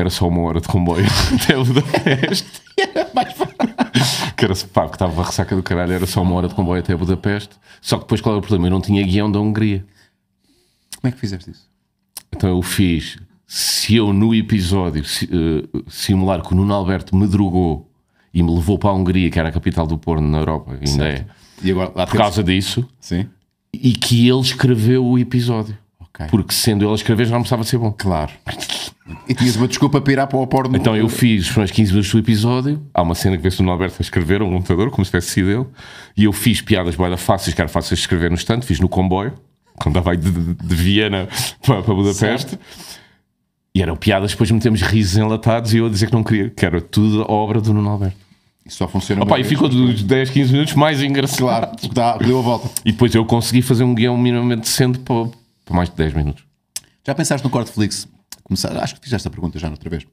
era só uma hora de comboio até Budapeste. que era, pá, que estava a ressaca do caralho, era só uma hora de comboio até Budapeste. Só que depois qual era o problema? Eu não tinha guião da Hungria. Como é que fizeste isso? Então eu fiz. Se eu no episódio eh, simular que o Nuno Alberto drogou e me levou para a Hungria, que era a capital do porno na Europa, ainda certo. é. Agora, por causa disso. Sim. E que ele escreveu o episódio. Okay. Porque sendo ele a escrever já não a ser bom. Claro. E tinhas uma desculpa para ir à porno. Então eu fiz umas 15 minutos do episódio. Há uma cena que vê-se o Norberto a escrever, um computador, como se tivesse sido ele. E eu fiz piadas boeda fáceis, que era fáceis de escrever no estante. Fiz no comboio, quando estava de, de, de, Viena para, para Budapeste. Certo. E eram piadas, depois metemos risos enlatados e eu a dizer que não queria, que era tudo obra do Nuno Alberto. E só funciona Opa, e ficou dos 10, 15 minutos mais engraçado. Claro, dá, deu a volta. E depois eu consegui fazer um guião minimamente decente para, por mais de 10 minutos. Já pensaste no Cortflix? Começar, acho que fizeste esta pergunta já outra vez.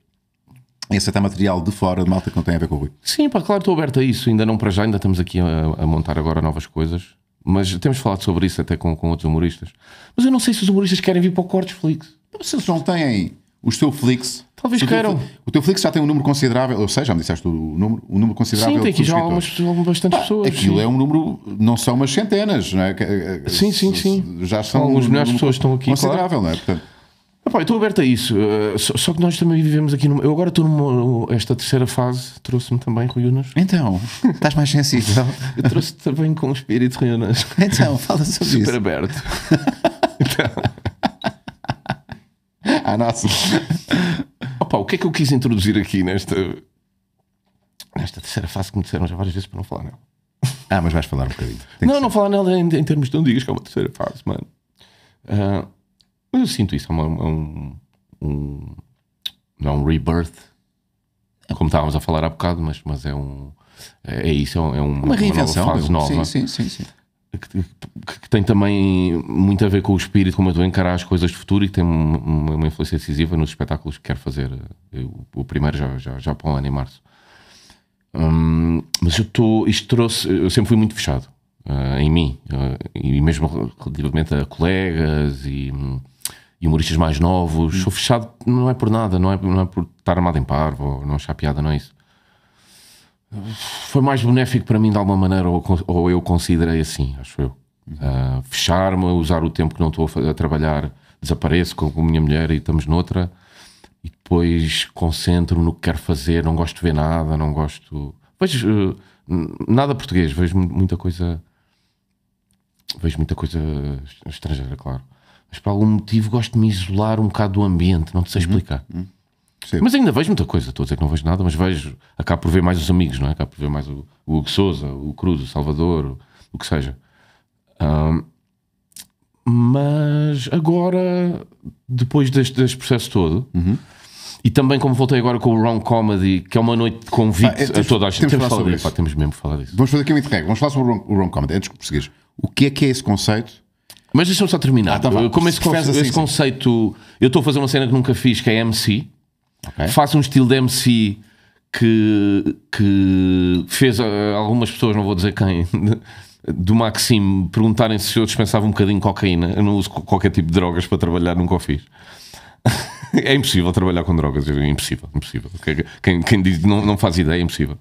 E aceitar material de fora de malta que não tem a ver com o Rui? Sim, pá, claro, estou aberto a isso. Ainda não para já, ainda estamos aqui a, a montar agora novas coisas. Mas temos falado sobre isso até com, com outros humoristas. Mas eu não sei se os humoristas querem vir para o Cortflix. Se eles não têm os teu Flix. Talvez queiram. o teu Flix já tem um número considerável, ou seja, já me disseste o número, um número considerável. Sim, tem aqui já algumas, bastantes ah, pessoas. Aquilo sim. é um número, não são umas centenas, não é? Eh, sim, sim, sim. Já são algumas um milhares de pessoas estão aqui. Considerável, claro. não é? Portanto, ah, estou aberto a isso, uh, só, só, que nós também vivemos aqui. Numa, eu agora estou numa. Esta terceira fase trouxe-me também Ruínas. Então, estás mais sensível. eu trouxe também com o espírito Ruínas. Então, fala sobre Super isso. Super aberto. então à ah, nossa. Opa, o que é que eu quis introduzir aqui nesta, nesta terceira fase que me disseram já várias vezes para não falar nela? Ah, mas vais falar um bocadinho. Tem não, não falar nela em, em termos onde digas que é uma terceira fase, mano. Uh, mas eu sinto isso, é, uma, é um, um, Não é um rebirth, como estávamos a falar há bocado, mas, mas é um. É, é isso, é, um, uma, uma Uma nova fase nova. Sim, sim, sim. sim que, que, tem também muito a ver com o espírito, como eu estou a encarar as coisas de futuro e que tem uma, uma influência decisiva nos espetáculos que quero fazer. Eu, eh, o primeiro já, já, já para o ano em março. Hum, mas eu estou, isto trouxe, eu sempre fui muito fechado uh, em mim uh, e mesmo relativamente a colegas e, e humoristas mais novos. Hum. Sou fechado, não é por nada, não é, não é por estar armado em parvo, não achar piada, não é isso foi mais benéfico para mim de alguma maneira, ou, ou eu considerei assim, acho eu. Uh, Fechar-me, usar o tempo que não estou a, a trabalhar, desapareço com a minha mulher e estamos noutra, e depois concentro-me no que quero fazer, não gosto de ver nada, não gosto. Vejo uh, nada português, vejo muita coisa. Vejo muita coisa estrangeira, claro. Mas por algum motivo gosto de me isolar um bocado do ambiente, não te sei uhum. explicar. Uhum. Percebo. Mas ainda vejo muita coisa, estou a dizer que não vejo nada, mas vejo, acabo por ver mais os amigos, não é? Acabo por ver mais o, o Hugo Souza, o Cruz, o Salvador, o, o que seja. Um, mas agora, depois deste, deste processo todo, uhum. e também como voltei agora com o Wrong Comedy, que é uma noite de convite ah, é, temos, a toda a gente. Temos, temos, falar sobre isso. Pá, temos mesmo que falar disso. Vamos fazer aqui um interregno, vamos falar sobre o Wrong, o wrong Comedy, antes que perseguires. O que é que é esse conceito? Mas deixa-me só terminar. Ah, tá como esse, conce assim, esse conceito. Eu estou a fazer uma cena que nunca fiz, que é MC, Okay. Faça um estilo de MC que, que fez eh, algumas pessoas, não vou dizer quem, do Maxime perguntarem se eu dispensava um bocadinho de cocaína. Eu não uso qualquer tipo de drogas para trabalhar, nunca o fiz. é impossível trabalhar com drogas, é impossível, impossível. Quem, quem diz não, não faz ideia, é impossível.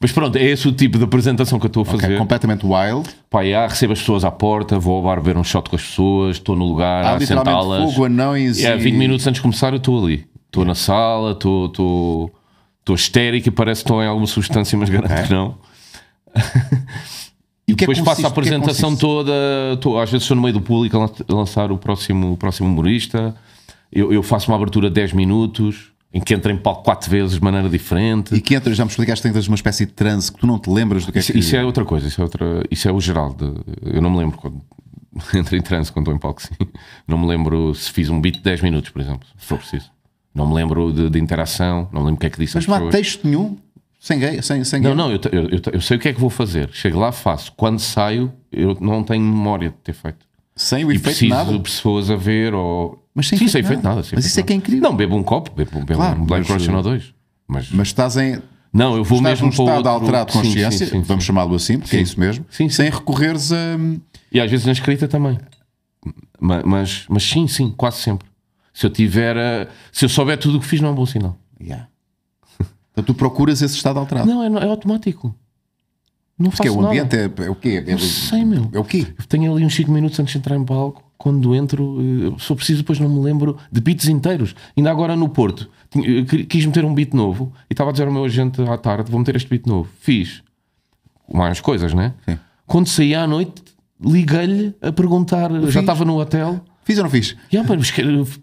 Mas pronto, é esse o tipo de apresentação que eu estou a fazer. Okay, completamente wild. Pá, yeah, recebo as pessoas à porta, vou ao bar ver um shot com as pessoas, estou no lugar, ah, a sentá-las. fogo, anões yeah, e... 20 minutos antes de começar eu estou ali. Estou na sala, estou estérico e parece que estou em é alguma substância, mas garanto que não. E é depois é consiste, a apresentação é toda. Tô, às vezes estou no meio do público a lançar o próximo, o próximo humorista. Eu, eu, faço uma abertura de 10 minutos, em que entra em palco 4 vezes de maneira diferente. E que entra, já me explicaste, que entras numa espécie de transe que tu não te lembras do que é isso, é que. Isso é outra coisa, isso é, outra, isso é o geral. De, eu não me lembro quando. Entro em transe quando estou em palco, sim. Não me lembro se fiz um beat de 10 minutos, por exemplo, se for preciso. Não me lembro de, de interação, não me lembro o que é que disse Mas não há texto nenhum? Sem gay? Sem, sem gay. Não, não, eu, eu, eu, eu, sei o que é que vou fazer. Chego lá, faço. Quando saio, eu não tenho memória de ter feito. Sem o e efeito preciso nada? de pessoas a ver ou... Mas sem Sim, sem efeito nada. nada. Sem mas isso nada. é que é incrível. Não, bebo um copo, bebo, bebo claro, um Black Russian ou dois. Mas... mas estás em... Não, eu vou estás mesmo num estado alterado de consciência, sim, sim, sim, vamos chamá-lo assim, porque é isso mesmo, sem recorreres a... E às vezes na escrita também. Mas, mas, mas sim, sim, quase sempre. Se eu tiver. A, se eu souber tudo o que fiz, não é um bom sinal. Yeah. então tu procuras esse estado alterado? Não, é, é automático. Não Porque que é, o ambiente nada. É, é, o quê? É, não sei, meu. É o quê? Eu tenho ali uns 5 minutos antes de entrar em palco. Quando entro, eh, sou preciso, depois não me lembro de beats inteiros. Ainda agora no Porto, eh, quis meter um beat novo e estava a dizer ao meu agente à tarde: vou meter este beat novo. Fiz mais coisas, né? Sim. Quando saí à noite, liguei-lhe a perguntar. Já estava no hotel Fiz ou não fiz? Yeah, mas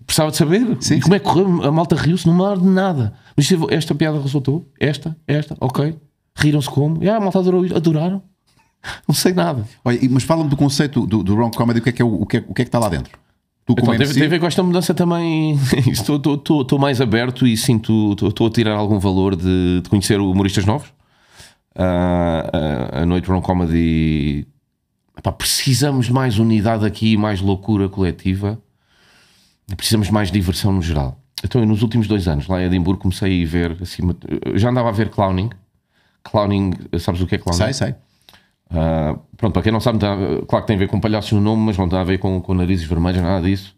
precisava de saber. Sim, como sim. é que correu? A malta riu-se, não mar de nada. Mas esta piada resultou? Esta? Esta? Ok. Riram-se como? Yeah, a malta adorou isto. Adoraram. Não sei nada. Olha, mas fala-me do conceito do, do wrong comedy, o que é que, é, o, que é, o que, é que está lá dentro? Tu então, MC... tem, a ver com esta mudança também. estou, estou, estou, estou, mais aberto e sinto, estou, estou a tirar algum valor de, de conhecer humoristas novos. Uh, uh, a noite wrong comedy Epá, precisamos de mais unidade aqui e mais loucura coletiva. Precisamos de mais diversão no geral. Então, eu, nos últimos dois anos, lá em Edimburgo, comecei a ver. Acima, já andava a ver clowning. Clowning, sabes o que é clowning? Sei, sei. Uh, pronto, para quem não sabe, tá, claro que tem a ver com palhaços no nome, mas não tem tá a ver com, com narizes vermelhos, nada disso.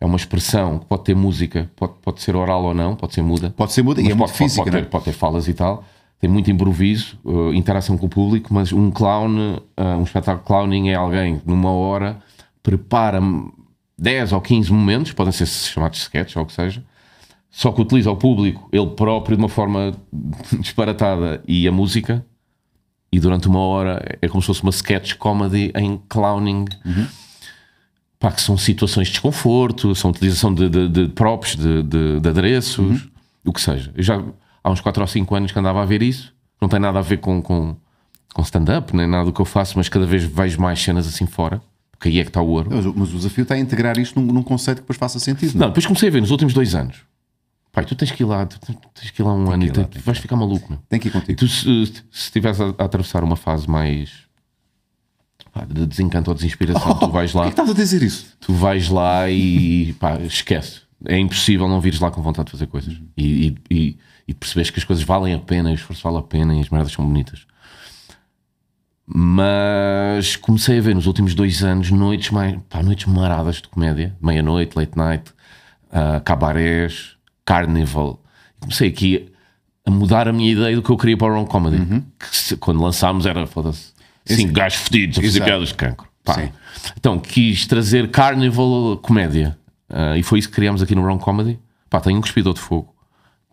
É uma expressão que pode ter música, pode, pode ser oral ou não, pode ser muda. Pode ser muda e é pode, muito física. pode, é? ter, pode ter falas e tal tem muito improviso, uh, interação com o público, mas um clown, uh, um espetáculo clowning é alguém que numa hora prepara 10 ou 15 momentos, podem ser chamados sketches ou o que seja, só que utiliza o público, ele próprio, de uma forma disparatada e a música, e durante uma hora é como se fosse uma sketch comedy em clowning. Uhum. Pá, que são situações de desconforto, são utilização de, de, de props, de, de, de adereços, uhum. o que seja. Eu já há uns 4 ou 5 anos que andava a ver isso. Não tem nada a ver com, com, com stand-up, nem nada do que eu faço, mas cada vez vejo mais cenas assim fora. Porque aí é que está o ouro. Mas, mas o desafio está a integrar isto num, num conceito que depois faça sentido. Não, não, é? depois comecei a ver nos últimos dois anos. Pai, tu tens que ir lá, tu tens que ir lá um tem ano e vais ficar maluco, meu. Tem que ir contigo. E tu, se, se estiveres a, a atravessar uma fase mais pá, de desencanto ou desinspiração, oh, tu vais lá. É que estás a dizer isso? Tu vais lá e pá, esquece. É impossível não vires lá com vontade de fazer coisas. e, e e percebes que as coisas valem a pena e o esforço vale a pena e as merdas são bonitas. Mas comecei a ver nos últimos dois anos noites, mais, pá, noites maradas de comédia, meia-noite, late night, uh, cabarés, carnival. Comecei aqui a mudar a minha ideia do que eu queria para o Wrong Comedy. Uhum. Que se, quando lançámos era, foda-se, sim, gajos fedidos a fazer piadas de cancro. Então quis trazer carnival comédia. Uh, e foi isso que criámos aqui no Wrong Comedy. Pá, tem um cuspidor de fogo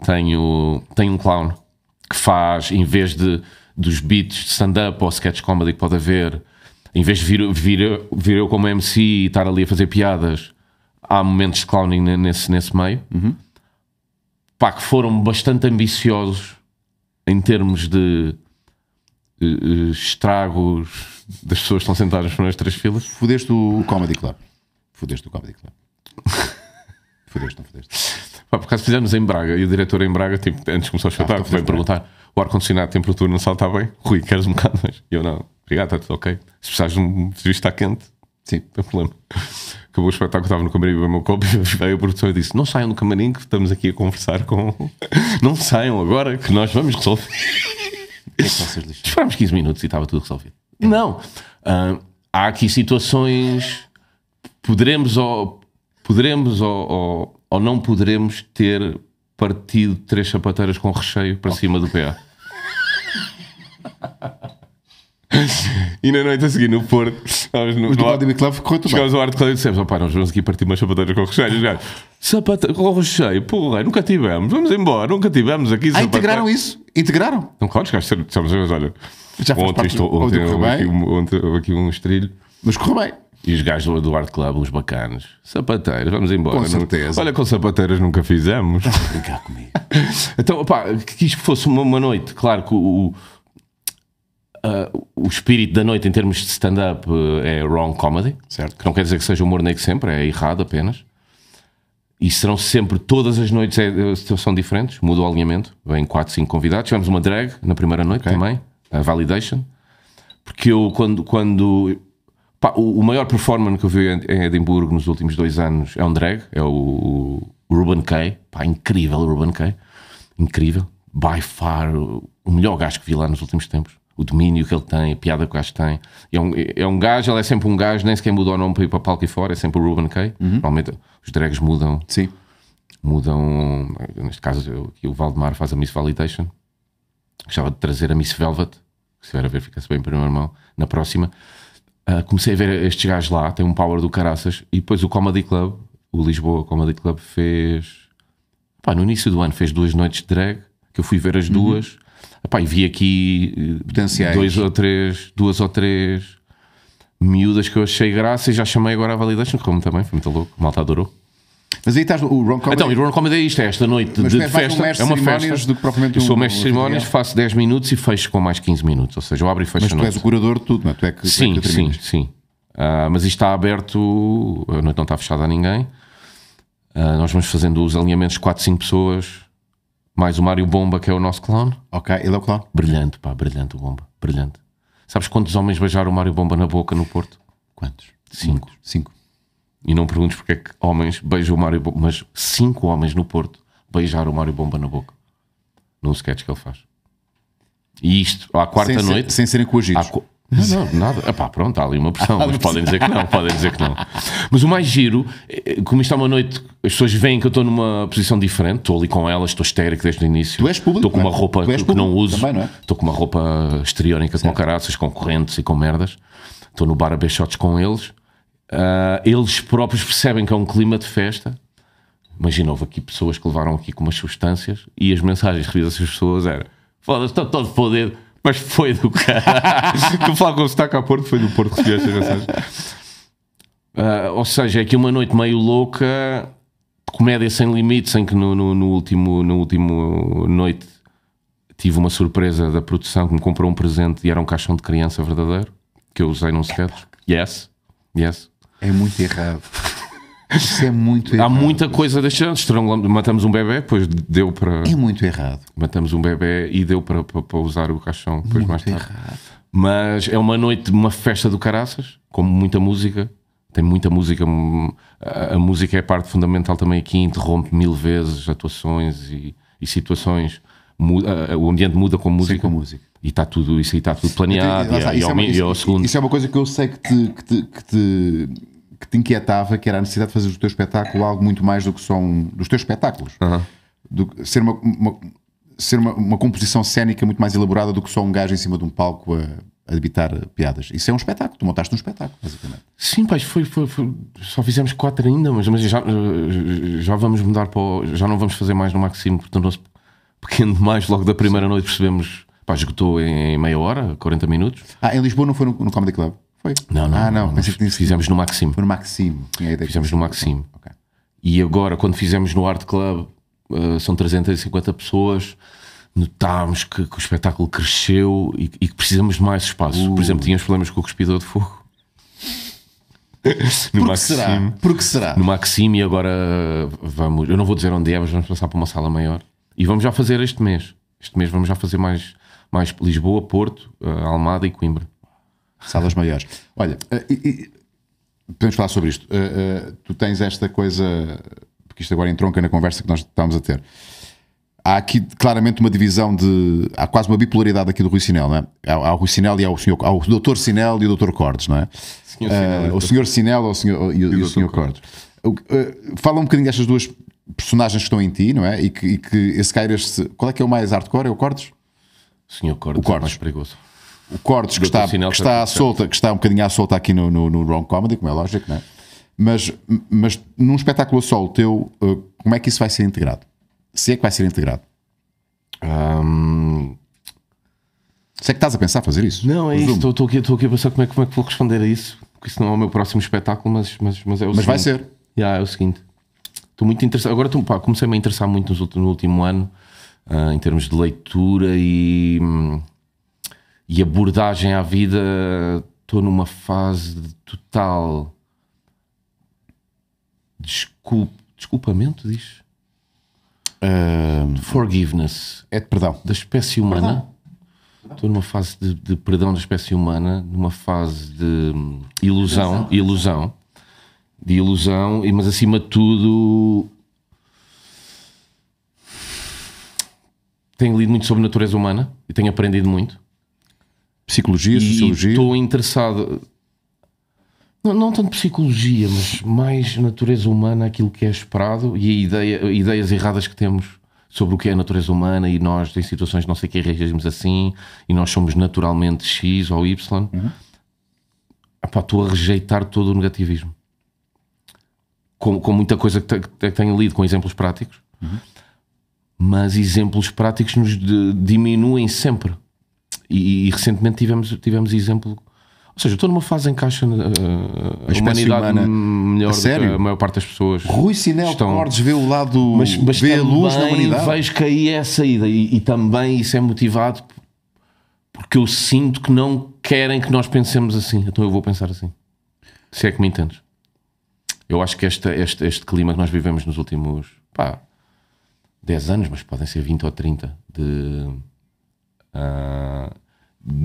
tenho, tenho um clown que faz, em vez de dos beats de stand-up ou sketch comedy que pode haver, em vez de vir, vir, vir eu como MC e estar ali a fazer piadas, há momentos de clowning nesse, nesse meio. Uhum. Pá, que foram bastante ambiciosos em termos de uh, estragos das pessoas que estão sentadas nas três filas. Fudeste o Comedy Club. Fudeste o Comedy Club. Fudeste, não fudeste. Pá, por acaso fizemos em Braga e o diretor em Braga, tipo, antes de começar o espetáculo, ah, veio tá, é? perguntar: o ar-condicionado, a temperatura não está bem? Rui, queres um bocado mais? E eu não, obrigado, está tudo ok. Se precisares de um serviço está quente, sim, não tem problema. Acabou o espetáculo, estava no camarim, bebeu meu copo e veio o produtor e disse: Não saiam do camarim que estamos aqui a conversar com. Não saiam agora que nós vamos resolver. É Esperámos 15 minutos e estava tudo resolvido. Não. Uh, há aqui situações. Poderemos ou poderemos ou, ou, ou não poderemos ter partido três sapateiras com recheio para cima do PA. e na noite a seguir no Porto, nós no, no, Academy Club ficou tudo chegámos ao de Club e dissemos: opá, nós vamos aqui partir umas sapateiras com recheio. Os gajos, sapateiras com recheio, porra, nunca tivemos, vamos embora, nunca tivemos aqui. Ah, integraram isso? Integraram? Não, claro, os gajos olha, Já ontem, estou, ontem, ontem, ontem, ontem, ontem, ontem, ontem, ontem, e os gajos do Eduardo Club, os bacanos. Sapateiros, vamos embora. Com é? certeza. Olha, com sapateiras nunca fizemos. Brincar comigo. então, opá, que fosse uma, uma noite. Claro que o, Uh, o espírito da noite em termos de stand-up eh, é wrong comedy. Certo. Que não quer dizer que seja humor negro sempre, é errado apenas. E serão sempre, todas as noites é, eh, são diferentes, muda o alinhamento. Vem 4, 5 convidados. Tivemos uma drag na primeira noite okay. também, a Validation. Porque eu, quando, quando o maior performer que eu vi em Edimburgo nos últimos dois anos é um drag, é o, Ruben Kay. Pá, incrível, Ruben Kay. Incrível. By far, o melhor gajo que vi lá nos últimos tempos. O domínio que ele tem, a piada que o gajo tem. É um, é um gajo, ele é sempre um gajo, nem sequer muda o nome para ir para palco e fora, é sempre o Ruben Kay. Uhum. Normalmente os drags mudam. Sim. Mudam. Neste caso, eu, aqui o Valdemar faz a Miss Validation. Gostava de trazer a Miss Velvet, que se estiver a ver, fica-se bem em primeira mão, na próxima ah, comecei a ver estes gajos lá, tem um power do caraças, e depois o Comedy Club, o Lisboa Comedy Club, fez. Pá, no início do ano fez duas noites de drag, que eu fui ver as uhum. duas. Uhum. e vi aqui eh, Potenciais. dois ou três, duas ou três miúdas que eu achei graça e já chamei agora a validation, como também foi muito louco, malta adorou. Mas aí estás o Ron Comedy. Então, o Ron Comedy é isto, é esta noite Mas de festa. é uma festa. Do que propriamente eu sou um, mestre de cerimónias, faço 10 minutos e fecho com mais 15 minutos. Ou seja, eu abro e fecho Mas a noite. Mas tu és o curador de tudo, não é? Tu é que, sim, tu é que sim, sim. Uh, mas isto está aberto, a noite não está fechada a ninguém. Uh, nós vamos fazendo os alinhamentos 4, 5 pessoas, mais o Mário Bomba, que é o nosso clown. Ok, ele é o clown. Brilhante, pá, brilhante o Bomba, brilhante. Sabes quantos homens beijaram o Mário Bomba na boca no Porto? Quantos? Cinco. Cinco. E não perguntes porque é que homens beijam o Mário Bomba, mas cinco homens no Porto beijaram o Mário Bomba na boca. Num sketch que ele faz. E isto, à quarta sem noite. Ser, sem serem coagidos. não, não, nada. Epá, pronto, há ali uma pressão, mas podem dizer que não, podem dizer que não. Mas o mais giro, eh, como isto é uma noite, as pessoas veem que eu estou numa posição diferente, estou ali com elas, estou estérico desde o início. Tu és público. Estou com uma é? roupa que não uso. Também, não é? Estou com uma roupa exteriórica com caraças, com correntes e com merdas. Estou no bar a beber com eles. Uh, eles próprios percebem que é um clima de festa. Imagina, houve aqui pessoas que levaram aqui com umas substâncias e as mensagens que dessas pessoas eram foda-se, estou todo fodido, mas foi do cara. que falar com o sotaque a Porto, foi do Porto que recebi estas mensagens. Uh, ou seja, é aqui uma noite meio louca, comédia sem limites, em que no, no, no, último, no último noite tive uma surpresa da produção que me comprou um presente e era um caixão de criança verdadeiro, que eu usei num sketch. Yes, yes. É muito errado. Isso é muito Há errado. Há muita coisa deixando. Matamos um bebê, depois deu para. É muito errado. Matamos um bebê e deu para, para, para usar o caixão depois muito mais tarde. Errado. Mas é uma noite, uma festa do caraças, com muita música. Tem muita música. Hum, a, a música é a parte fundamental também aqui, interrompe mil vezes atuações e, e situações muda, eh, o ambiente muda com música. Sim, com música. E está tudo, isso aí está tudo planeado. e, segundo. Isso é, é uma coisa que eu sei que te, que te, que te que te inquietava, que era a necessidade de fazer do teu espetáculo algo muito mais do que só um. dos teus espetáculos. Do, ser uma, uma ser uma, uma, composição cénica muito mais elaborada do que só um gajo em cima de um palco a, a debitar piadas. Isso é um espetáculo, tu montaste um espetáculo, basicamente. Sim, pai, foi, foi, foi, só fizemos quatro ainda, mas, mas já, já vamos mudar para. O, já não vamos fazer mais no Maximo, porque tornou-se pequeno demais, logo da primeira noite percebemos, pá, esgotou em meia hora, 40 minutos. Ah, em Lisboa não foi no, no Comedy Club? Foi? Não, não. Ah, não, não pensei que tinha Fizemos no Maximo. Foi no Maximo. Fizemos no Maximo. Okay. E agora, quando fizemos no Art Club, uh, são 350 pessoas notámos que, que, o espetáculo cresceu e, e que precisamos de mais espaço. Uh. Por exemplo, uh. tínhamos problemas com o cuspidor de fogo. no Porque Maxime, será? Porque será? No Maxime e agora vamos. Eu não vou dizer onde é, mas vamos passar para uma sala maior. E vamos já fazer este mês. Este mês vamos já fazer mais, mais Lisboa, Porto, eh, Almada e Coimbra. Salas maiores. Olha, eh, e, e, podemos falar sobre isto. Uh, uh, tu tens esta coisa, porque isto agora entronca na conversa que nós estávamos a ter. Há aqui claramente uma divisão de. Há quase uma bipolaridade aqui do Rui Sinel, não é? Há, há o Rui Sinel e há o, senhor, há o Dr. Sinel e o Dr. Cordes, não é? Senhor Sinel, o Sr. Sinel ou o senhor, e, e, o Sr. Cordes. Cordes. fala um bocadinho destas duas personagens que estão em ti, não é? E que, e que esse Kairas. Qual é que é o mais hardcore? É o Cortes? Sim, o Cortes, o cordes é mais perigoso. O Cortes que está, que está à solta, que está um bocadinho à solta aqui no, no, no Wrong Comedy, como é lógico, não é? Mas, mas num espetáculo só, o teu, eh, como é que isso vai ser integrado? Se é que vai ser integrado? Um... Se é que estás a pensar fazer isso? Não, é Resumo. isso. Estou aqui, estou aqui a pensar como é, como é que vou responder a isso, porque isso não é o meu próximo espetáculo, mas, mas, mas é o Mas seguinte. vai ser. Yeah, é o seguinte. Estou muito interessado. Agora pá, comecei -me a me interessar muito nos últimos, no último ano uh, em termos de leitura e, e abordagem à vida. Estou numa fase de total desculpa, desculpamento, diz? Forgiveness. É de perdão. Da espécie humana. Estou numa fase de, de, perdão da espécie humana, numa fase de hum, ilusão, ilusão, ilusão de ilusão, mas acima de tudo tenho lido muito sobre natureza humana e tenho aprendido muito. Psicologia, e sociologia. Estou interessado. Não, não tanto psicologia, mas mais natureza humana, aquilo que é esperado e ideia, ideias erradas que temos sobre o que é a natureza humana e nós, em situações não sei que, reagimos assim e nós somos naturalmente X ou Y. Uhum. estou a rejeitar todo o negativismo com, com muita coisa que, que tenho lido, com exemplos práticos, uhum. mas exemplos práticos nos de, diminuem sempre. E, e, recentemente tivemos, tivemos exemplo. Ou seja, estou numa fase em que acho uh, a, humanidade humana. melhor a, a maior parte das pessoas. Rui Sinel estão... Cordes vê o lado, mas, mas vê a luz na humanidade. Vejo que aí é a saída e, e também isso é motivado porque eu sinto que não querem que nós pensemos assim. Então eu vou pensar assim. Se é que me entendes. Eu acho que este, este clima que nós vivemos nos últimos pá, 10 anos, mas podem ser 20 ou 30, de uh,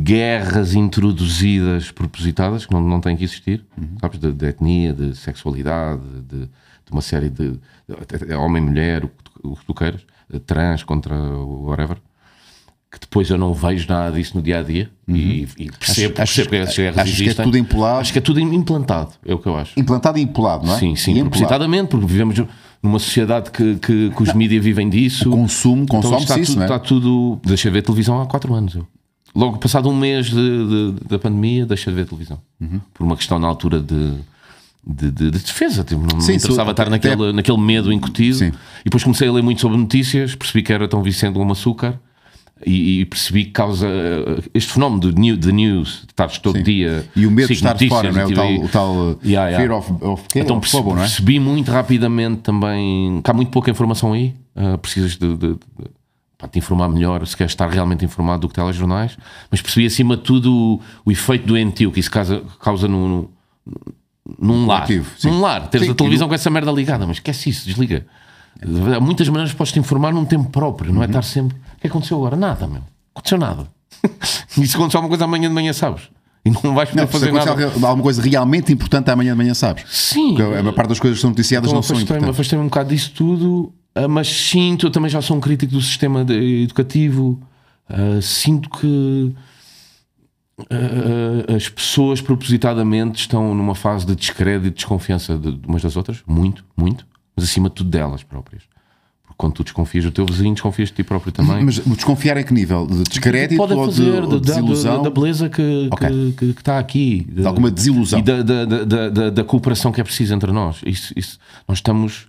guerras introduzidas propositadas que não, não têm que existir, uhum. sabes? De, de, etnia, de sexualidade, de, de uma série de, de homem-mulher, o, o que tu queiras, trans contra whatever que depois eu não vejo nada disso no dia a dia uhum. e, e, percebo, acho, percebo acho, que essas guerras acho existem. Que é tudo empolado. Acho que é tudo implantado, é o que eu acho. Implantado e empolado, não é? Sim, sim, propositadamente, porque vivemos numa sociedade que, que, que os mídias vivem disso. O consumo, então, consome-se isso, tudo, não é? Está tudo. Deixa ver televisão há 4 anos. Eu. Logo passado um mês de, de, da pandemia, deixa de ver televisão. Uhum. Por uma questão na altura de. De, de, de, defesa. Tipo, não sim, me interessava sou, estar naquele, até... naquele medo incutido. Sim. E depois comecei a ler muito sobre notícias, percebi que era tão Vicente como açúcar e, e, percebi que causa eh, este fenómeno de new, news, de estar todo Sim. dia. E o medo de estar fora, não é? O tipo, tal, o tal eh, yeah, yeah. fear of, of Então of é? percebi, é? muito rapidamente também que há muito pouca informação aí, uh, precisas de, de, de te informar melhor, se queres estar realmente informado do que telejornais, mas percebi acima de tudo o, o efeito doentio que isso causa, causa no, no num lar. Ativo, num lar, teres sim, a televisão com essa merda ligada, mas esquece isso, desliga. Há muitas maneiras podes te informar num tempo próprio, não é uhum. estar sempre que aconteceu agora? Nada, meu. Aconteceu nada. e se acontecer alguma coisa amanhã de manhã, sabes? E não vais poder não, fazer nada. alguma coisa realmente importante amanhã de manhã, sabes? Sim. Porque a maior parte das coisas que são noticiadas então, não são importantes. Afastei-me um bocado disso tudo, ah, mas sinto, eu também já sou um crítico do sistema educativo, uh, sinto que uh, as pessoas propositadamente estão numa fase de descrédito e desconfiança de, de umas das outras, muito, muito, mas acima de tudo delas próprias quando tu desconfias do teu vizinho, desconfias de ti próprio também. Mas o desconfiar é que nível? De descrédito Pode ou de, de, desilusão? Da, da beleza que, okay. que, que, está aqui. De, de alguma desilusão. E da, da, da, da, cooperação que é preciso entre nós. Isso, isso, nós estamos...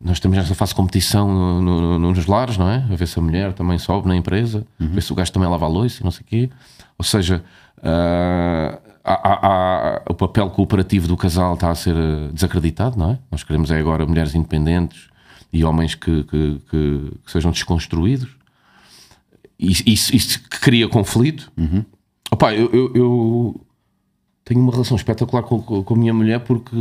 Nós estamos nessa fase de competição no, no, nos lares, não é? A ver se a mulher também sobe na empresa, uhum. ver se o gajo também lava a louça e não sei o quê. Ou seja, uh, há, há, há, o papel cooperativo do casal está a ser ah, desacreditado, não é? Nós queremos é agora mulheres independentes, e homens que, que, que, que sejam desconstruídos. Isso, isso cria conflito. Uhum. Opa, eu, eu, eu, tenho uma relação espetacular com, com a minha mulher porque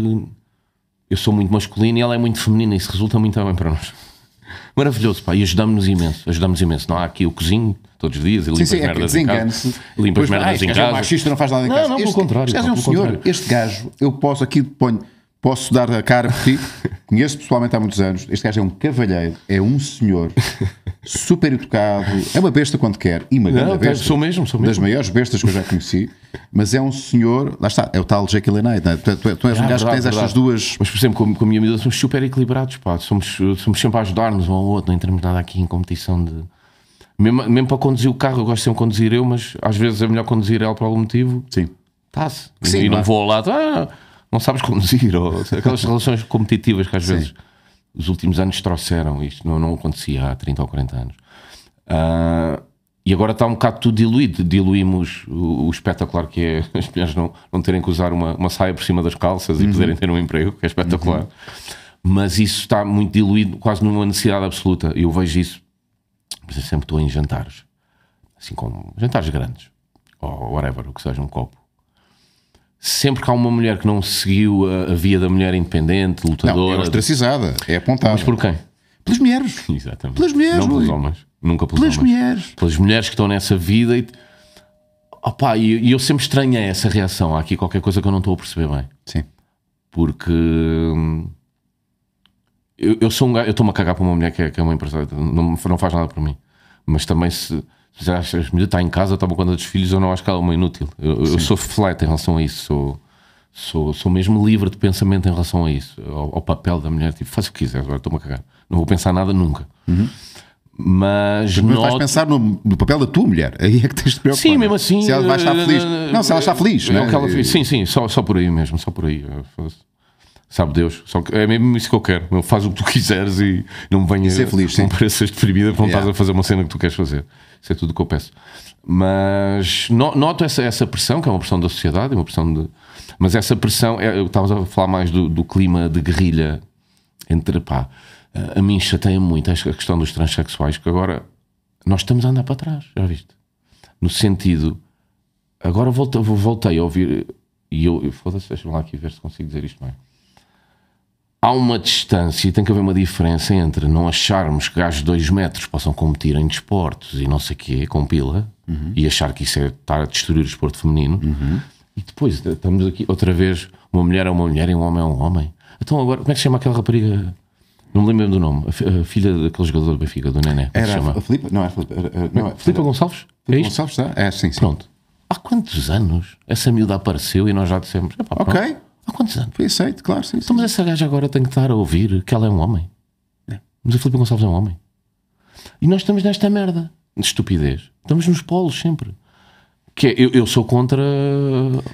eu sou muito masculino e ela é muito feminina e isso resulta muito bem para nós. Maravilhoso, pá, e ajudamos-nos imenso, ajudamos imenso. Não há aqui o cozinho todos os dias e limpa sim, sim, as é merdas é em casa. Limpa as merdas ah, em é casa. É machista, não faz nada em não, casa. Não, este, pelo contrário. Este gajo é um senhor, contrário. este gajo, eu posso aqui, ponho Posso dar a cara por ti? Conheço pessoalmente há muitos anos. Este gajo é um cavalheiro, é um senhor, super educado, é uma besta quando quer e uma grande Não, besta. Sou mesmo, sou mesmo. Das maiores bestas que eu já conheci, mas é um senhor, lá está, é o tal Jekyll and Hyde. É? Tu, tu, tu, és é, um ah, gajo verdade, que tens verdade. estas duas. Mas, por exemplo, com, com a minha amiga, somos super equilibrados, pá. Somos, somos sempre a ajudar-nos um ao outro, não entramos nada aqui em competição de. Mesmo, mesmo para conduzir o carro, eu gosto de conduzir eu, mas às vezes é melhor conduzir ela por algum motivo. Sim. tá se E não vou ao lado. Ah, não sabes conduzir, ou aquelas relações competitivas que às Sim. vezes os últimos anos trouxeram, isto não, não acontecia há 30 ou 40 anos. Uh, e agora está um bocado tudo diluído. Diluímos o, o espetacular que é as mulheres não, não terem que usar uma, uma saia por cima das calças uhum. e poderem ter um emprego, que é espetacular. Uhum. Mas isso está muito diluído, quase numa necessidade absoluta. Eu vejo isso, mas sempre estou em jantares, assim como jantares grandes, ou whatever, o que seja, um copo sempre que há uma mulher que não seguiu a, a via da mulher independente, lutadora. Não, é ostracizada, é apontada. Mas por quem? Pelas mulheres. Exatamente. Pelas mulheres. Não pelos homens. Nunca pelos pelas homens. mulheres. Pelas mulheres que estão nessa vida e. Opa, e eu sempre estranhei essa reação. Há aqui qualquer coisa que eu não estou a perceber bem. Sim. Porque. Hum, eu, eu sou um gajo, eu estou-me a cagar para uma mulher que é, que é uma empresária, não, não faz nada para mim. Mas também se as, as mulheres está em casa, toma tá conta dos filhos, eu não acho que ela é uma inútil. Eu, eu sou flat em relação a isso. Sou, sou, sou mesmo livre de pensamento em relação a isso. Ao, ao papel da mulher, tipo, faz o que quiser, agora estou-me a cagar. Não vou pensar nada nunca. Uhum. Mas. Mas noto... pensar no, no, papel da tua mulher. Aí é que tens de preocupar. Sim, mesmo assim. Se ela vai estar eh, feliz. Eh, não, se ela está eh, feliz. É né? ela... Sim, sim, só, só por aí mesmo, só por aí. Sabe Deus, só que é mesmo isso que eu quero. faz o que tu quiseres e não me venha. ser feliz, não pareças deprimida quando yeah. estás a fazer uma cena que tu queres fazer. Isso é tudo o que eu peço. Mas noto essa, essa pressão, que é uma pressão da sociedade, é uma pressão de. Mas essa pressão, é, eu estava a falar mais do, do, clima de guerrilha entre pá. A, mim chateia muito a questão dos transexuais, que agora nós estamos a andar para trás, já viste? No sentido, agora voltei, voltei a ouvir, e eu, foda-se, deixa-me lá aqui ver se consigo dizer isto bem há uma distância, tem que haver uma diferença entre não acharmos que gajos de 2 metros possam competir em desportos e não sei o quê, compila, uhum. e achar que isso é estar a destruir o desporto feminino, uhum. e depois eh, estamos aqui outra vez, uma mulher é uma mulher e um homem é um homem. Então agora, como é que se chama aquela rapariga? Não me lembro do nome. A, filha daquele jogador do Benfica, do Nené. É era se chama? a Filipe? Não, é Filipe. Não, é Filipe Gonçalves? Filipe é Gonçalves, está? É. é, sim, sim. Pronto. Há quantos anos essa miúda apareceu e nós já dissemos... Ok. Pronto. Há quantos anos? Foi aceito, claro. Sim, então, sim. mas essa gaja agora tem que estar a ouvir que ela é um homem. É. Mas o Filipe Gonçalves é um homem. E nós estamos nesta merda de estupidez. Estamos nos polos sempre. Que é, eu, eu sou contra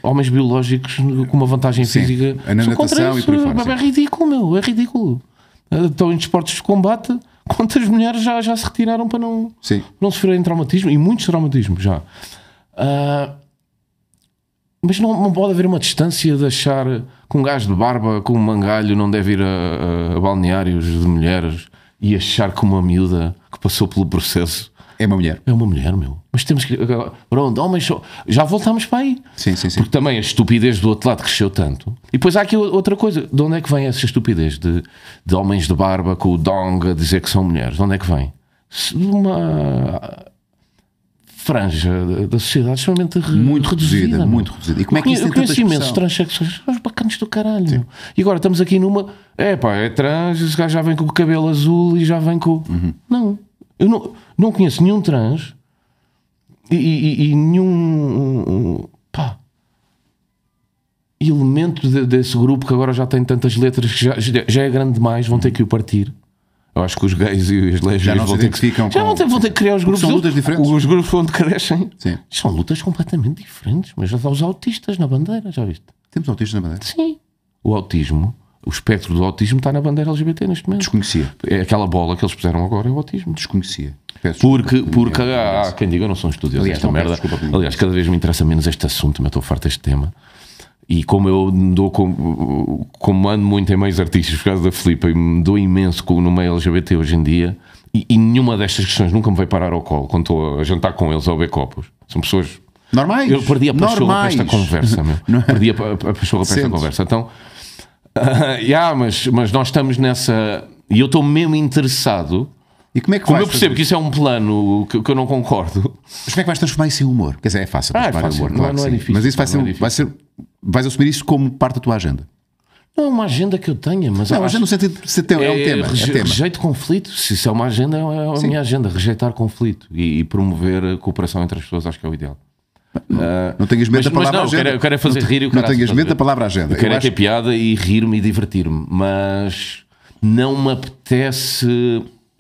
homens biológicos com uma vantagem sim. física. A sou contra isso, e por fora. É ridículo, meu. É ridículo. Ah, estão em desportos de combate. Quantas mulheres já, já se retiraram para não, sim. não sofrerem traumatismo? E muitos traumatismos já. Uh, mas não, não pode haver uma distância de achar que um gajo de barba com um mangalho não deve ir a, a, a balneários de mulheres e achar que uma miúda que passou pelo processo é uma mulher. É uma mulher, meu. Mas temos que. Pronto, homens. Só... Já voltámos para aí. Sim, sim, sim. Porque também a estupidez do outro lado cresceu tanto. E depois há aqui outra coisa. De onde é que vem essa estupidez de, de homens de barba com o dong a dizer que são mulheres? De onde é que vem? Uma franja da sociedade extremamente muito reduzida. reduzida é? muito reduzida. E como é que isso eu, eu conheço imensos transexuais, os bacanas do caralho. Sim. E agora estamos aqui numa. É pá, é trans, esse gajo já vem com o cabelo azul e já vem com. Uhum. Não. Eu não, não conheço nenhum trans e, e, e nenhum. pá. Elemento de, desse grupo que agora já tem tantas letras que já, já é grande demais, vão ter que o partir eu acho que os gays e as lésbicas vão ter que, já não vão ter que criar os grupos. São lutas diferentes. Os grupos onde crescem. Sim. São lutas completamente diferentes. Mas já dá os autistas na bandeira, já viste? Temos autistas na bandeira? Sim. O autismo, o espectro do autismo está na bandeira LGBT neste momento. Desconhecia. É aquela bola que eles puseram agora é o autismo. Desconhecia. Peço porque desculpa, porque é há, há, quem diga, eu não sou um estudioso desta merda. Aliás, cada vez me interessa menos este assunto, mas estou farto deste tema. E como eu dou como, como ando muito em meios artísticos por causa da Filipe e me dou imenso no meio LGBT hoje em dia, e, e, nenhuma destas questões nunca me vai parar ao colo quando estou a jantar com eles ou a copos. São pessoas. Normais. Eu perdi a pachorra para esta conversa, meu. Não é? Perdi a, a, para esta conversa. Então, uh, yeah, mas, mas nós estamos nessa. E eu estou mesmo interessado e como é que Como eu percebo que isso é um plano que, que, eu não concordo. Mas como é que vais transformar isso em humor? Quer dizer, é fácil transformar ah, é fácil, em humor, é- claro não, é difícil. Mas isso vai, é ser, é vai ser. Vais assumir isso como parte da tua agenda. Não é uma agenda que eu tenha, mas. Não, agenda no sentido de ser teu, é, é, um tema, reje, é tema. Rejeito conflito. Se isso é uma agenda, é a Sim. minha agenda. Rejeitar conflito e, e, promover a cooperação entre as pessoas, acho que é o ideal. Não, uh, não tenhas medo mas, da palavra não, agenda. Eu quero, eu quero fazer não, rir e o Não tenhas medo da palavra agenda. Eu quero eu é acho... ter piada e rir-me e divertir-me, mas não me apetece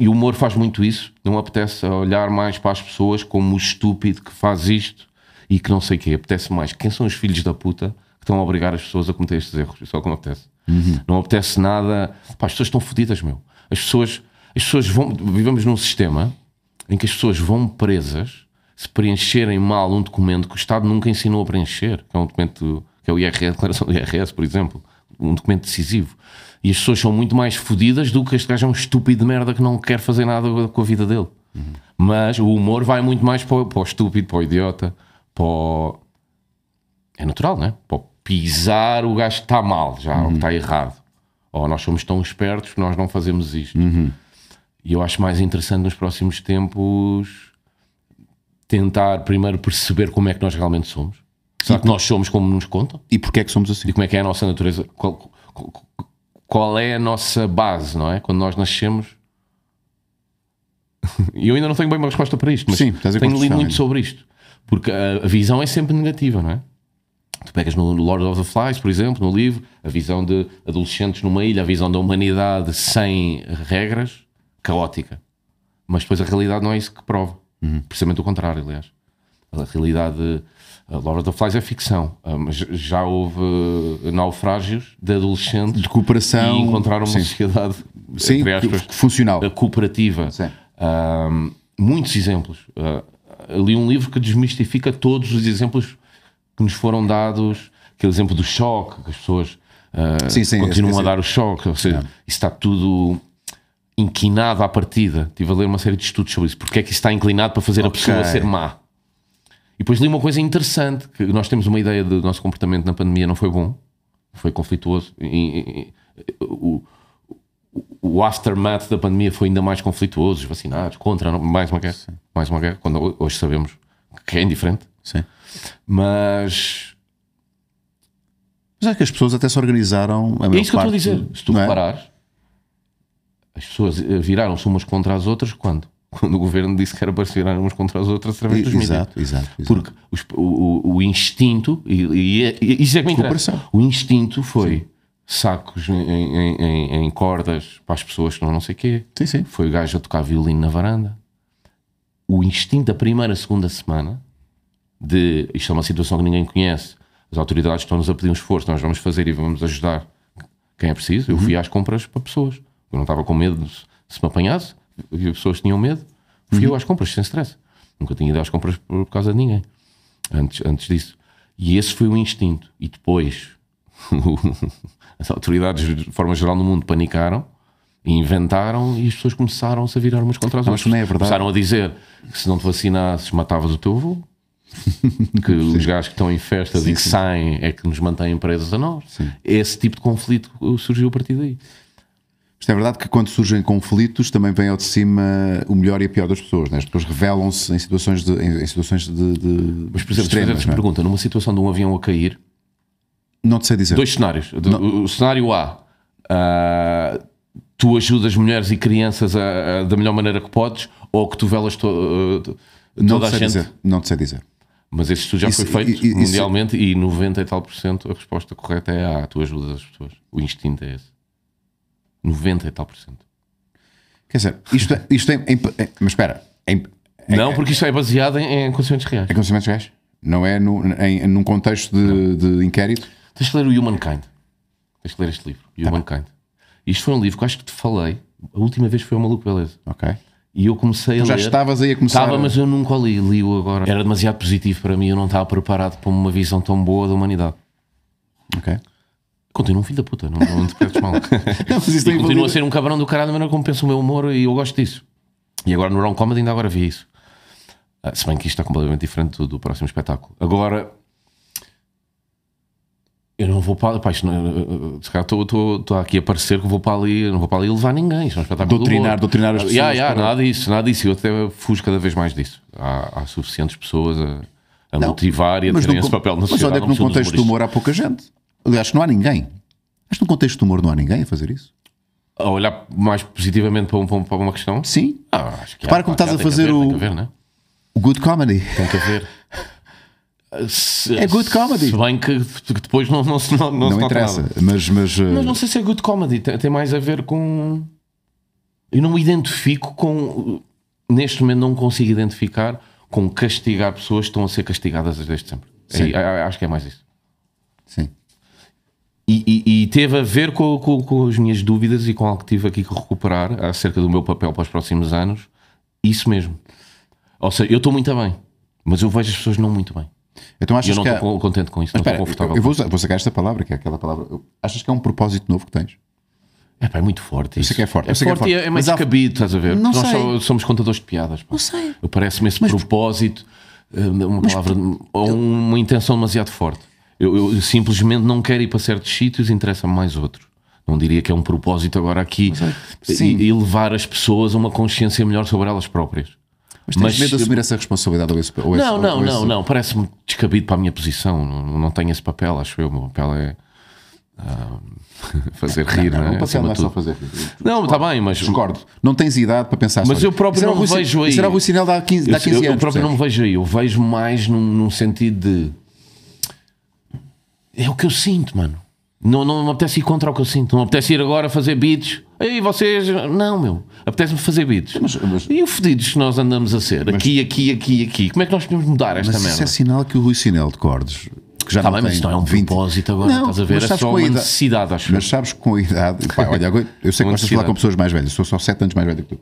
e o humor faz muito isso. Não apetece olhar mais para as pessoas como o estúpido que faz isto e que não sei o quê. Apetece mais. Quem são os filhos da puta que estão a obrigar as pessoas a cometer estes erros? Isso é o que não apetece. Uhum. Não apetece nada. Pá, as pessoas estão fodidas, meu. As pessoas, as pessoas vão. Vivemos num sistema em que as pessoas vão presas se preencherem mal um documento que o Estado nunca ensinou a preencher, que é um documento que é o IRS, a declaração do IRS, por exemplo, um documento decisivo. E as pessoas são muito mais fodidas do que este gajo é um estúpido de merda que não quer fazer nada com a vida dele. Uhum. Mas o humor vai muito mais para o, para o estúpido, para o idiota, para o... É natural, não é? Para o pisar o gajo que está mal, já, uhum. está errado. Ou nós somos tão espertos que nós não fazemos isto. Uhum. E eu acho mais interessante nos próximos tempos tentar primeiro perceber como é que nós realmente somos. Será que nós somos como nos contam? E porque é que somos assim? E como é que é a nossa natureza? Qual, qual, qual é a nossa base, não é? Quando nós nascemos. E eu ainda não tenho bem uma resposta para isto, mas Sim, tenho lido muito sobre isto. Porque a, visão é sempre negativa, não é? Tu pegas no Lord of the Flies, por exemplo, no livro, a visão de adolescentes numa ilha, a visão da humanidade sem regras, caótica. Mas depois a realidade não é isso que prova. Uhum. Precisamente o contrário, aliás. A realidade. Lord of the Flies é ficção, ah, mas já houve ah, naufrágios de adolescentes de cooperação, e encontraram sim. uma sociedade sim, aspas, funcional, cooperativa. Um, ah, muitos exemplos. Uh, li um livro que desmistifica todos os exemplos que nos foram dados, aquele exemplo do choque, que as pessoas uh, sim, sim, continuam a dar o choque, ou seja, isso está tudo inquinado à partida. Estive a ler uma série de estudos sobre isso. Porque é que isso está inclinado para fazer okay. a pessoa ser má? E depois li uma coisa interessante, que nós temos uma ideia do nosso comportamento na pandemia não foi bom, foi conflituoso. E, e, o, o aftermath da pandemia foi ainda mais conflituoso, os vacinados, contra, mais uma guerra, Sim. mais uma guerra, quando hoje sabemos que é indiferente. Sim. Mas... Mas é que as pessoas até se organizaram... é isso que parte, eu estou a dizer. É? Se tu é? reparares, as pessoas viraram-se umas contra as outras quando? quando o governo disse que era para se virar uns contra os outros através dos exato, mídias. Exato, exato. Porque o, o, instinto, e, e, é, e isso é que me interessa, o instinto foi sim. sacos em, em, em, em, cordas para as pessoas que não, não sei o quê. Sim, sim. Foi o gajo a tocar violino na varanda. O instinto da primeira, segunda semana de isto é uma situação que ninguém conhece, as autoridades estão-nos a pedir um esforço, nós vamos fazer e vamos ajudar quem é preciso. Eu fui uhum. às compras para pessoas. Eu não estava com medo de se me apanhasse e as pessoas tinham medo. Fui uhum. eu às compras sem stress. Nunca tinha ido às compras por, causa de ninguém. Antes, antes disso. E esse foi o instinto. E depois as autoridades, de forma geral, no mundo panicaram inventaram e as pessoas começaram-se a virar umas contra as outras. Não é verdade. Começaram a dizer que se não te vacinasses, matavas o teu avô. que os gajos que estão em festas sim, e que sim. saem é que nos mantêm presos a nós. Sim. Esse tipo de conflito surgiu a partir daí. Isto é verdade que quando surgem conflitos também vem ao de cima o melhor e a pior das pessoas. Né? As pessoas revelam-se em situações de. Em, em situações de, de Mas, por exemplo, extremas, é? pergunta: numa situação de um avião a cair. Não te sei dizer. Dois cenários. Não. O cenário A. Uh, tu ajudas mulheres e crianças a, a, da melhor maneira que podes ou que tu velas to, uh, toda não a gente? Dizer, não te sei dizer. Mas esse estudo já isso, foi feito isso, mundialmente isso... e 90 e tal por cento a resposta correta é A. tu ajudas as pessoas. O instinto é esse. 90 e tal por cento. Quer dizer, isto, é, isto é, é, é, Mas espera. É é- não, porque isto é baseado em, em conhecimentos reais. Em conhecimentos reais? Não é no, em, num contexto de, de inquérito? Tens que ler o Humankind. Tens que ler este livro, tá Humankind. Tá isto foi um livro que eu acho que te falei. A última vez foi o Maluco Beleza. Ok. E eu comecei a já ler. Já estavas aí a começar? Estava, a... mas eu nunca li. Li-o agora. Era demasiado positivo para mim. Eu não estava preparado para uma visão tão boa da humanidade. Ok. Continua um filho da puta, não, não te perdes mal. não, mas continua a ser um cabrão do caralho, mas é como compensa o meu humor e eu gosto disso. E agora no Ron Comedy ainda agora vi isso. Ah, se bem que isto está completamente diferente do, do próximo espetáculo. Agora, eu não vou para ali, se calhar estou aqui a parecer que vou para ali, não vou para ali levar ninguém. Isto é um espetáculo doutrinar, doutrinar as ah, pessoas. Yeah, yeah, para... nada disso, nada disso. Eu até fujo cada vez mais disso. Há, há suficientes pessoas a, a motivar e a terem esse papel na é sociedade. Mas olha que no contexto do humor há pouca gente. Aliás, não há ninguém. Acho que no contexto do humor não há ninguém a fazer isso. A olhar mais positivamente para, um, para uma questão? Sim. Ah, acho que como estás a fazer haver, o. Haver, né? O good comedy. Tem que haver. Se, é good comedy. Se bem que depois não, não, não, não, não interessa. Mas, mas, uh... mas não sei se é good comedy. Tem, tem, mais a ver com. Eu não me identifico com. Neste momento não consigo identificar com castigar pessoas que estão a ser castigadas desde sempre. É, é, acho que é mais isso. Sim. E, e, e, teve a ver com, com, com, as minhas dúvidas e com algo que tive aqui que recuperar acerca do meu papel para os próximos anos. Isso mesmo. Ou seja, eu estou muito bem, mas eu vejo as pessoas não muito bem. Então achas eu não estou contente com isso, mas não espera, estou confortável. Eu vou, usar, vou sacar esta palavra, que é aquela palavra. Achas que é um propósito novo que tens? É, pá, é muito forte isso. é forte. É, é, forte, é, forte. é mais cabido, estás a ver? Nós somos contadores de piadas. Pá. Não sei. Parece-me esse mas... propósito, eh, uma palavra, ou uma intenção demasiado forte. Eu, eu, simplesmente não quero ir para certos sítios, interessa-me mais outro. Não diria que é um propósito agora aqui elevar as pessoas a uma consciência melhor sobre elas próprias. Mas tens Mas, medo de assumir essa responsabilidade ou esse, ou Não, não, ou esse... não, não. Parece-me descabido para a minha posição. Não, não tenho esse papel, acho eu. O meu papel é. Ah, fazer rir, não, não, é? não é? Passar, fazer rir. não, está bem, mas. Discordo. Não tens idade para pensar Mas eu próprio não me vejo aí. Será o sinal da 15, eu, 15 eu, anos. Eu próprio não me vejo aí. Eu vejo mais num, num sentido de é o que eu sinto, mano. Não, não, não me apetece ir contra o que eu sinto. Não me apetece ir agora fazer beats. Aí vocês. Não, meu. Apetece-me fazer beats. Mas, mas... E o fedidos que nós andamos a ser? Mas... Aqui, aqui, aqui, aqui. Como é que nós podemos mudar esta mas merda? Isso é sinal que o Rui Sinel de Cordes. Que já tá não bem, mas não é um 20... propósito agora, não, estás a ver? É só uma idade, necessidade, acho. Mas sabes com a idade. Pá, olha, eu sei que gostas de falar com pessoas mais velhas. Sou só 7 anos mais velho que tu.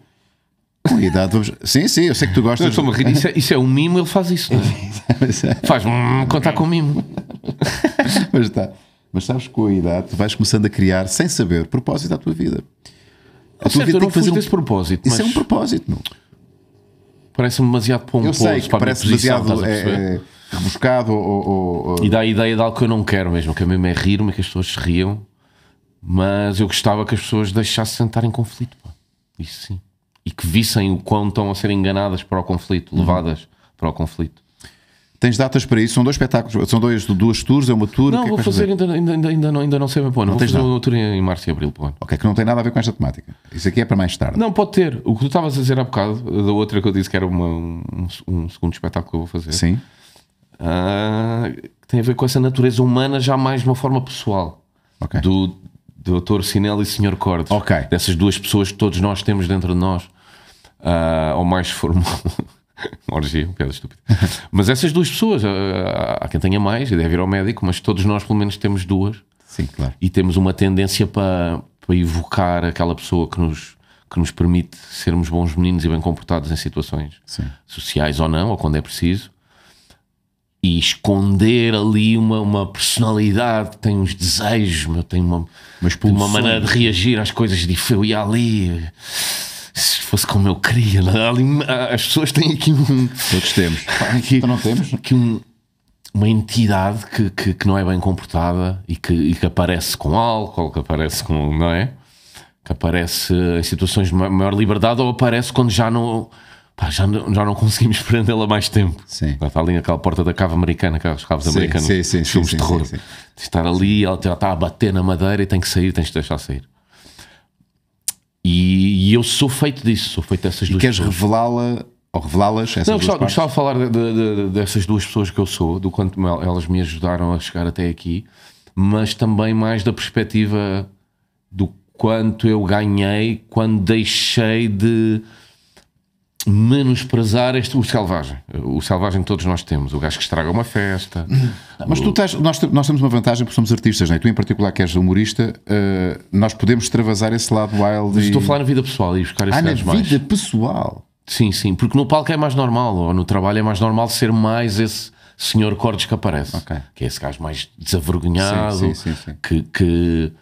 Com a idade vamos. Sim, sim, eu sei que tu gostas. Não, estou a Isso é, isso é um mimo, ele faz isso. Não é? faz contar com mimo. mas, tá. mas sabes que com a idade tu vais começando a criar, sem saber, propósito à tua vida. A tua certo, vida tem que fazer é um... propósito. Isso mas... é um propósito, não Parece-me demasiado pomposo. Eu sei que para parece demasiado é, é, é, rebuscado ou, ou, ou, E dá a ideia de algo que eu não quero mesmo. Que a mesmo é rir-me, que as pessoas se riam. Mas eu gostava que as pessoas deixassem sentar em conflito. Pá. Isso sim e que vissem o quão estão a ser enganadas para o conflito, levadas para o conflito. Tens datas para isso? São dois espetáculos, são dois, duas tours, é uma tour? Não, é que vou é que fazer, fazer? Ainda, ainda, ainda, não, ainda não sei bem para o ano. Não tens fazer uma tour em março e abril para o ano. Ok, que não tem nada a ver com esta temática. Isso aqui é para mais tarde. Não, pode ter. O que tu estavas a dizer há bocado, da outra que eu disse que era uma, um, um segundo espetáculo que eu vou fazer. Sim. Ah, tem a ver com essa natureza humana já mais de uma forma pessoal. Okay. Do, Dr. Sinel e Senhor Cordes. Ok. Dessas duas pessoas que todos nós temos dentro de nós uh, ou mais formal. Orgia, um piada estúpida. mas essas duas pessoas, ah, há quem tenha mais e deve ir ao médico, mas todos nós pelo menos temos duas. Sim, claro. E temos uma tendência para, evocar aquela pessoa que nos, que nos permite sermos bons meninos e bem comportados em situações Sim. sociais ou não, ou quando é preciso. E esconder ali uma, uma personalidade, tem uns desejos, tem uma, uma maneira de reagir às coisas diferente. Eu ia ali se fosse como eu queria, ali, as pessoas têm aqui um. Todos temos. Aqui, então não temos? Aqui um, uma entidade que, que, que, não é bem comportada e que, e que aparece com álcool, que aparece com. não é? Que aparece em situações de maior liberdade ou aparece quando já não. Pá, já, não, já não conseguimos prendê-la mais tempo. Sim. Está ali naquela porta da cava americana, aquelas cavas sim, americanas, sim, sim, filmes de terror. Sim, Estar ali, ela já está a bater na madeira e tem que sair, tens de deixar sair. E e eu sou feito disso, sou feito dessas e duas queres revelá-la ou revelá-las? Não, gostava, gostava de falar de, de, de, dessas duas pessoas que eu sou, do quanto elas me ajudaram a chegar até aqui, mas também mais da perspectiva do quanto eu ganhei quando deixei de menosprezar este, o selvagem. O selvagem todos nós temos. O gajo que estraga uma festa. mas o... tu estás, nós, nós temos uma vantagem porque somos artistas, não é? Tu, em particular, que és humorista, uh, nós podemos extravasar esse lado wild. Mas e... estou a falar na vida pessoal e buscar esse Ah, na vida pessoal. Sim, sim. Porque no palco é mais normal, ou no trabalho é mais normal ser mais esse senhor Cordes que aparece. Okay. Que é esse gajo mais desavergonhado, sim, sim, sim, que, que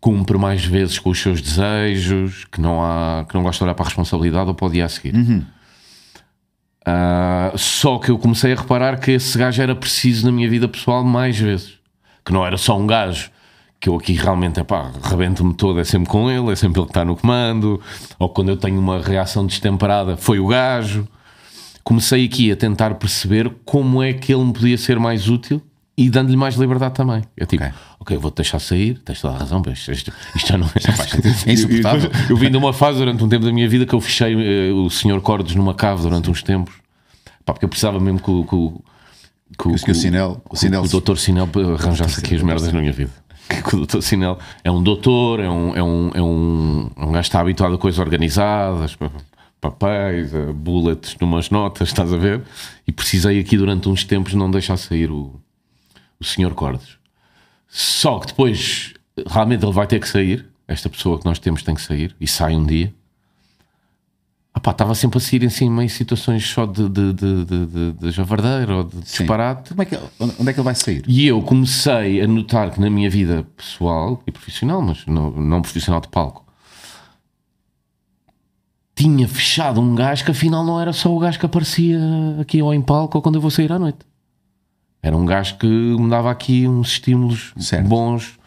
cumpre mais vezes com os seus desejos, que não, há, que não gosta de olhar para a responsabilidade ou para o dia a seguir. Uhum. Uh, só que eu comecei a reparar que esse gajo era preciso na minha vida pessoal mais vezes. Que não era só um gajo. Que eu aqui realmente, pá, rebento-me todo, é sempre com ele, é sempre ele que está no comando. Ou quando eu tenho uma reação destemperada, foi o gajo. Comecei aqui a tentar perceber como é que ele me podia ser mais útil e dando-lhe mais liberdade também. Eu tipo, ok, okay vou-te deixar sair, tens toda a razão, isto, isto já não é, rapaz, é insuportável. Eu, eu, eu vim de uma fase durante um tempo da minha vida que eu fechei uh, o senhor Cordes numa cave durante uns tempos, pá, porque eu precisava mesmo que, o, que, o, que, o, Sinel, o, Sinel, o doutor Sinel arranjasse aqui as merdas na minha vida. Que o doutor Sinel é um doutor, é um, é um, é um, é um gajo que está habituado a coisas organizadas, papéis, eh, bullets numas notas, estás a ver? E precisei aqui durante uns tempos não deixar sair o o senhor Cordes. Só que depois, realmente, ele vai ter que sair. Esta pessoa que nós temos tem que sair e sai um dia. Ah, estava sempre a sair em cima em situações só de, de, de, de, de javardeiro ou de disparate. Como é que, onde é que ele vai sair? E eu comecei a notar que na minha vida pessoal e profissional, mas não, não profissional de palco, tinha fechado um gajo que afinal não era só o gajo que aparecia aqui ou em palco ou quando eu vou sair à noite. Era um gajo que me dava aqui uns estímulos certo. bons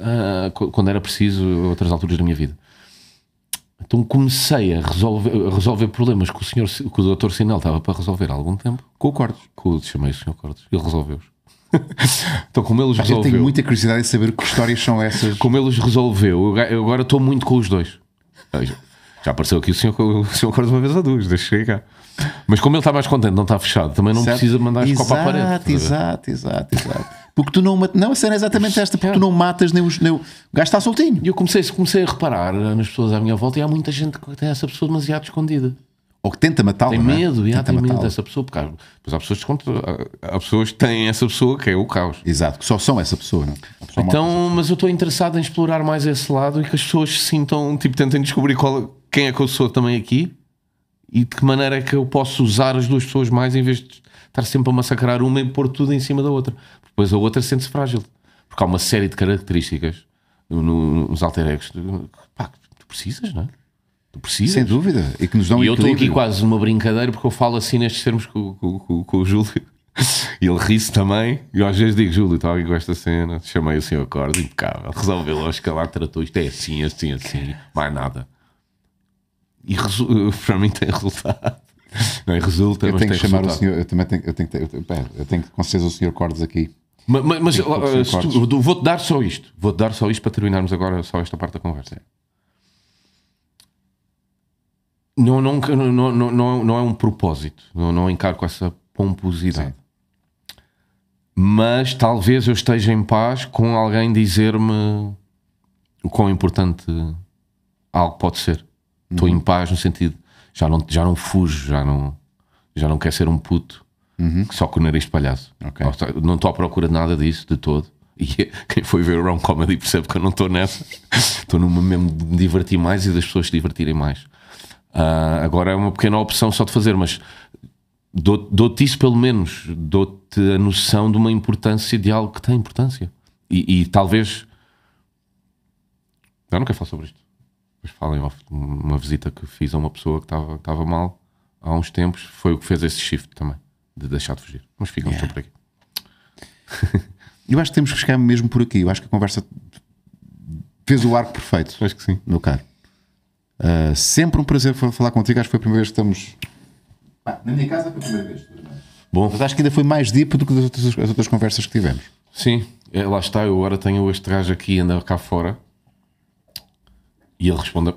uh, quando era preciso, a outras alturas da minha vida. Então comecei a resolver, a resolver problemas que o senhor, que o doutor Sinal estava para resolver há algum tempo. Com o Cortes. Com, chamei o senhor Cortes. Ele resolveu-os. então, como ele os resolveu. Eu tenho muita curiosidade em saber que histórias são essas. Como ele os resolveu, eu agora estou muito com os dois. Já apareceu aqui o senhor, o senhor Cortes uma vez ou duas, deixa chegar. Mas como ele está mais contente, não está fechado, também não precisa mandar a copo à parede. Exato, exato, exato. Porque tu não. Não, a cena é exatamente esta, porque tu não matas nem, os, nem o. gajo está soltinho. E eu comecei, comecei a reparar nas pessoas à minha volta e há muita gente que tem essa pessoa demasiado escondida. Ou que tenta matá-la. Tem é? medo, é? já, tem medo dessa pessoa, porque há, Pois há pessoas, que, há pessoas que têm essa pessoa que é o caos. Exato, que só são essa pessoa, não é? pessoa Então, mas eu estou interessado em explorar mais esse lado e que as pessoas se sintam, tipo, tentem descobrir qual, quem é que eu sou também aqui e de que maneira é que eu posso usar as duas pessoas mais em vez de estar sempre a massacrar uma e pôr tudo em cima da outra. Depois a outra sente-se frágil. Porque há uma série de características no, nos alter egos tu precisas, não é? Tu precisas. Sem dúvida. E que nos dão e equilíbrio. eu estou aqui quase numa brincadeira porque eu falo assim nestes termos com, com, com, com o Júlio. E ele ri-se também. E eu às vezes digo, Júlio, tal alguém com esta cena. Chamei assim o acorde, impecável. Resolveu, acho que lá tratou isto. É assim, assim, assim. Mais nada. E resu... para mim tem resultado. Não é resulta, eu mas tenho tem que chamar resultado. o senhor. Eu também tenho, eu tenho que. Eu, eu tenho que com certeza o senhor Cordes aqui. Mas, mas, mas vou-te dar só isto. Vou-te dar só isto para terminarmos agora só esta parte da conversa. Não, não, não, não, não, é um propósito. Não, não encaro com essa pomposidade. Sim. Mas talvez eu esteja em paz com alguém dizer-me o quão importante algo pode ser. Estou uhum. em paz no sentido, já não, já não fujo, já não, já não quero ser um puto uhum. só com o nariz de palhaço. Okay. Não estou à procura de nada disso, de todo. E quem foi ver o Ron Comedy percebe que eu não estou nessa. Estou numa mesmo de me divertir mais e das pessoas se divertirem mais. Uh, agora é uma pequena opção só de fazer, mas dou-te isso pelo menos, dou-te a noção de uma importância de algo que tem importância. E, e talvez. Eu não quero falar sobre isto depois falem uma visita que fiz a uma pessoa que estava, estava mal há uns tempos, foi o que fez esse shift também, de deixar de fugir. Mas ficamos yeah. por aqui. Eu acho que temos que chegar mesmo por aqui. Eu acho que a conversa fez o arco perfeito. Acho que sim. Meu caro. Uh, sempre um prazer falar contigo. Acho que foi a primeira vez que estamos. na minha casa foi a primeira vez. Bom. Mas acho que ainda foi mais deep do que outras, as outras conversas que tivemos. Sim, é, lá está. Eu agora tenho este gajo aqui e ando cá fora e ele responde: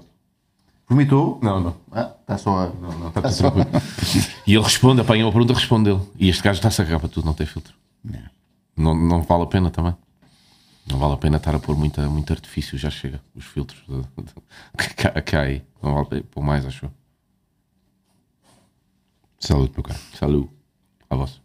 Vomitou? Não, não. Ah, está só a... Não, não, está, tá tudo tranquilo. Só... E ele responde, apanha a pergunta, responde ele. E este gajo está-se a cagar para tudo, não tem filtro. Não. É. não. Não, vale a pena também. Não vale a pena estar a pôr muita, muito artifício, já chega. Os filtros que aí. Não vale a pena pôr mais, acho. Saúde, meu caro. Saúde. A vós.